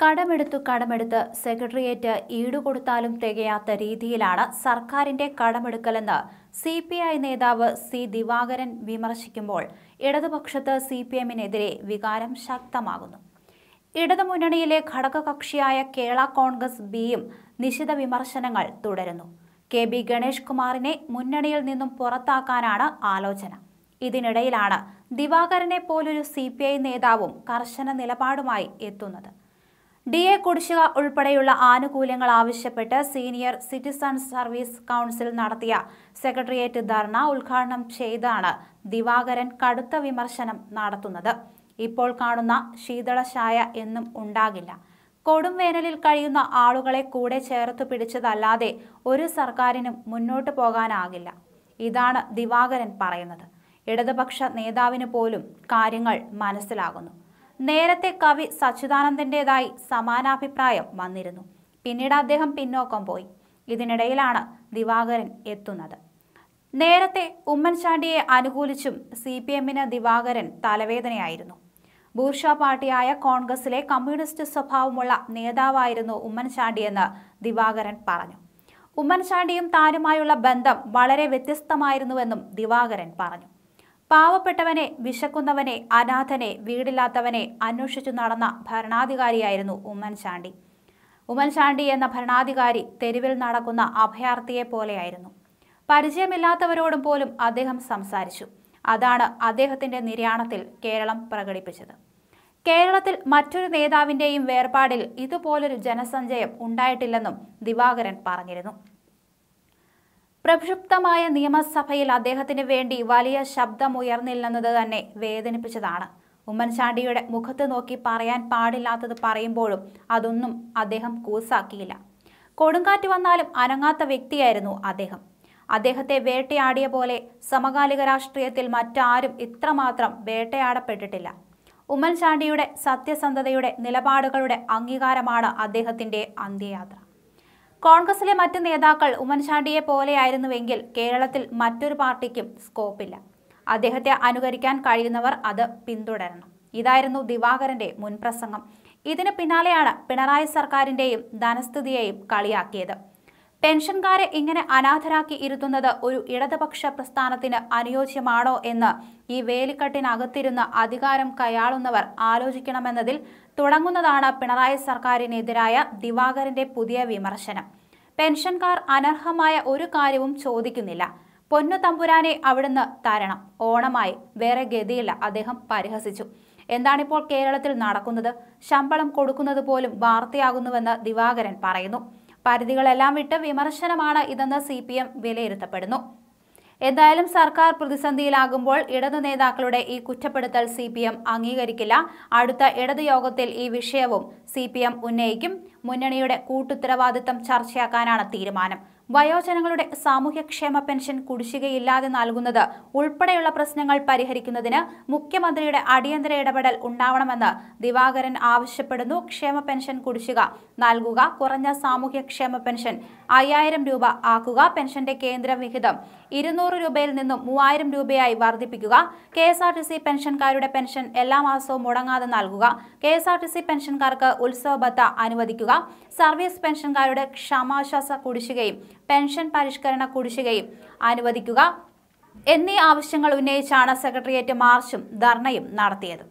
കടമെടുത്തു കടമെടുത്ത് secretariat ഈടുകൊടുത്താലും തികയാത്ത രീതിയിലാണ് സർക്കാരിന്റെ കടമെടുക്കലെന്ന് സി പി ഐ നേതാവ് സി ദിവാകരൻ വിമർശിക്കുമ്പോൾ ഇടതുപക്ഷത്ത് സി പി എമ്മിനെതിരെ വികാരം ശക്തമാകുന്നു ഇടതുമുന്നണിയിലെ ഘടകകക്ഷിയായ കേരള കോൺഗ്രസ് ബിയും നിശിത വിമർശനങ്ങൾ തുടരുന്നു കെ ബി ഗണേഷ് കുമാറിനെ മുന്നണിയിൽ നിന്നും പുറത്താക്കാനാണ് ആലോചന ഇതിനിടയിലാണ് ദിവാകരനെ പോലൊരു സി നേതാവും കർശന നിലപാടുമായി എത്തുന്നത് ഡി എ കുടിശ്ശിക ഉൾപ്പെടെയുള്ള ആനുകൂല്യങ്ങൾ ആവശ്യപ്പെട്ട് സീനിയർ സിറ്റിസൺ സർവീസ് കൗൺസിൽ നടത്തിയ സെക്രട്ടേറിയറ്റ് ധർണ ഉദ്ഘാടനം ചെയ്താണ് ദിവാകരൻ കടുത്ത വിമർശനം നടത്തുന്നത് ഇപ്പോൾ കാണുന്ന ശീതളശായ എന്നും ഉണ്ടാകില്ല കൊടും വേനലിൽ കഴിയുന്ന ആളുകളെ കൂടെ ചേർത്ത് പിടിച്ചതല്ലാതെ ഒരു സർക്കാരിനും മുന്നോട്ട് പോകാനാകില്ല ഇതാണ് ദിവാകരൻ പറയുന്നത് ഇടതുപക്ഷ നേതാവിന് പോലും കാര്യങ്ങൾ മനസ്സിലാകുന്നു നേരത്തെ കവി സച്ചിദാനന്ദൻ്റെതായി സമാനാഭിപ്രായം വന്നിരുന്നു പിന്നീട് അദ്ദേഹം പിന്നോക്കം പോയി ഇതിനിടയിലാണ് ദിവാകരൻ എത്തുന്നത് നേരത്തെ ഉമ്മൻചാണ്ടിയെ അനുകൂലിച്ചും സി പി എമ്മിന് ദിവാകരൻ തലവേദനയായിരുന്നു ബൂർഷ പാർട്ടിയായ കോൺഗ്രസിലെ കമ്മ്യൂണിസ്റ്റ് സ്വഭാവമുള്ള നേതാവായിരുന്നു ഉമ്മൻചാണ്ടിയെന്ന് ദിവാകരൻ പറഞ്ഞു ഉമ്മൻചാണ്ടിയും താനുമായുള്ള ബന്ധം വളരെ വ്യത്യസ്തമായിരുന്നുവെന്നും ദിവാകരൻ പറഞ്ഞു പാവപ്പെട്ടവനെ വിശക്കുന്നവനെ അനാഥനെ വീടില്ലാത്തവനെ അന്വേഷിച്ചു നടന്ന ഭരണാധികാരിയായിരുന്നു ഉമ്മൻചാണ്ടി ഉമ്മൻചാണ്ടി എന്ന ഭരണാധികാരി തെരുവിൽ നടക്കുന്ന അഭയാർത്ഥിയെ പോലെയായിരുന്നു പരിചയമില്ലാത്തവരോടും പോലും അദ്ദേഹം സംസാരിച്ചു അതാണ് അദ്ദേഹത്തിന്റെ നിര്യാണത്തിൽ കേരളം പ്രകടിപ്പിച്ചത് കേരളത്തിൽ മറ്റൊരു നേതാവിന്റെയും വേർപാടിൽ ഇതുപോലൊരു ജനസഞ്ചയം ഉണ്ടായിട്ടില്ലെന്നും ദിവാകരൻ പറഞ്ഞിരുന്നു പ്രക്ഷുബ്ധമായ നിയമസഭയിൽ അദ്ദേഹത്തിന് വേണ്ടി വലിയ ഉയർന്നില്ലെന്നത് തന്നെ വേദനിപ്പിച്ചതാണ് ഉമ്മൻചാണ്ടിയുടെ മുഖത്ത് നോക്കി പറയാൻ പാടില്ലാത്തത് പറയുമ്പോഴും അതൊന്നും അദ്ദേഹം കൂസാക്കിയില്ല കൊടുങ്കാറ്റ് വന്നാലും അനങ്ങാത്ത വ്യക്തിയായിരുന്നു അദ്ദേഹം അദ്ദേഹത്തെ വേട്ടയാടിയ പോലെ സമകാലിക രാഷ്ട്രീയത്തിൽ മറ്റാരും ഇത്രമാത്രം വേട്ടയാടപ്പെട്ടിട്ടില്ല ഉമ്മൻചാണ്ടിയുടെ സത്യസന്ധതയുടെ നിലപാടുകളുടെ അംഗീകാരമാണ് അദ്ദേഹത്തിൻ്റെ അന്ത്യയാത്ര കോൺഗ്രസിലെ മറ്റ് നേതാക്കൾ ഉമ്മൻചാണ്ടിയെ പോലെയായിരുന്നുവെങ്കിൽ കേരളത്തിൽ മറ്റൊരു പാർട്ടിക്കും സ്കോപ്പില്ല അദ്ദേഹത്തെ അനുകരിക്കാൻ കഴിയുന്നവർ അത് പിന്തുടരണം ഇതായിരുന്നു ദിവാകരന്റെ മുൻപ്രസംഗം ഇതിന് പിന്നാലെയാണ് പിണറായി സർക്കാരിന്റെയും ധനസ്ഥിതിയെയും കളിയാക്കിയത് പെൻഷൻകാരെ ഇങ്ങനെ അനാഥരാക്കി ഇരുത്തുന്നത് ഒരു ഇടതുപക്ഷ പ്രസ്ഥാനത്തിന് അനുയോജ്യമാണോ എന്ന് ഈ വേലിക്കെട്ടിനകത്തിരുന്ന് അധികാരം കയാളുന്നവർ ആലോചിക്കണമെന്നതിൽ തുടങ്ങുന്നതാണ് പിണറായി സർക്കാരിനെതിരായ ദിവാകരന്റെ പുതിയ വിമർശനം പെൻഷൻകാർ അനർഹമായ ഒരു കാര്യവും ചോദിക്കുന്നില്ല പൊന്നു തമ്പുരാനെ അവിടുന്ന് തരണം ഓണമായി വേറെ ഗതിയില്ല അദ്ദേഹം പരിഹസിച്ചു എന്താണിപ്പോൾ കേരളത്തിൽ നടക്കുന്നത് ശമ്പളം കൊടുക്കുന്നത് പോലും വാർത്തയാകുന്നുവെന്ന് ദിവാകരൻ പറയുന്നു പരിധികളെല്ലാം വിട്ട് വിമർശനമാണ് ഇതെന്ന് സി പി എം വിലയിരുത്തപ്പെടുന്നു എന്തായാലും സർക്കാർ പ്രതിസന്ധിയിലാകുമ്പോൾ ഇടതു നേതാക്കളുടെ ഈ കുറ്റപ്പെടുത്തൽ സി പി എം അംഗീകരിക്കില്ല അടുത്ത ഇടതു യോഗത്തിൽ ഈ വിഷയവും സി പി എം ഉന്നയിക്കും മുന്നണിയുടെ കൂട്ടുത്തരവാദിത്തം ചർച്ചയാക്കാനാണ് തീരുമാനം വയോജനങ്ങളുടെ സാമൂഹ്യക്ഷേമ പെൻഷൻ കുടിശ്ശികയില്ലാതെ നൽകുന്നത് ഉൾപ്പെടെയുള്ള പ്രശ്നങ്ങൾ പരിഹരിക്കുന്നതിന് മുഖ്യമന്ത്രിയുടെ അടിയന്തര ഇടപെടൽ ഉണ്ടാവണമെന്ന് ദിവാകരൻ ആവശ്യപ്പെടുന്നു ക്ഷേമ പെൻഷൻ കുടിശ്ശിക നൽകുക കുറഞ്ഞ സാമൂഹ്യക്ഷേമ പെൻഷൻ അയ്യായിരം രൂപ ആക്കുക പെൻഷന്റെ കേന്ദ്ര വിഹിതം ഇരുന്നൂറ് രൂപയിൽ നിന്നും മൂവായിരം രൂപയായി വർദ്ധിപ്പിക്കുക K S R T C പെൻഷൻകാരുടെ പെൻഷൻ എല്ലാ മാസവും മുടങ്ങാതെ നൽകുക K S R T C പെൻഷൻകാർക്ക് ഉത്സവബത്ത അനുവദിക്കുക സർവീസ് പെൻഷൻകാരുടെ ക്ഷമാശ്വാസ കുടിശ്ശികയും പെൻഷൻ പരിഷ്കരണ കുടിശ്ശികയും അനുവദിക്കുക എന്നീ ആവശ്യങ്ങൾ ഉന്നയിച്ചാണ് സെക്രട്ടേറിയറ്റ് മാർച്ചും ധർണയും നടത്തിയത്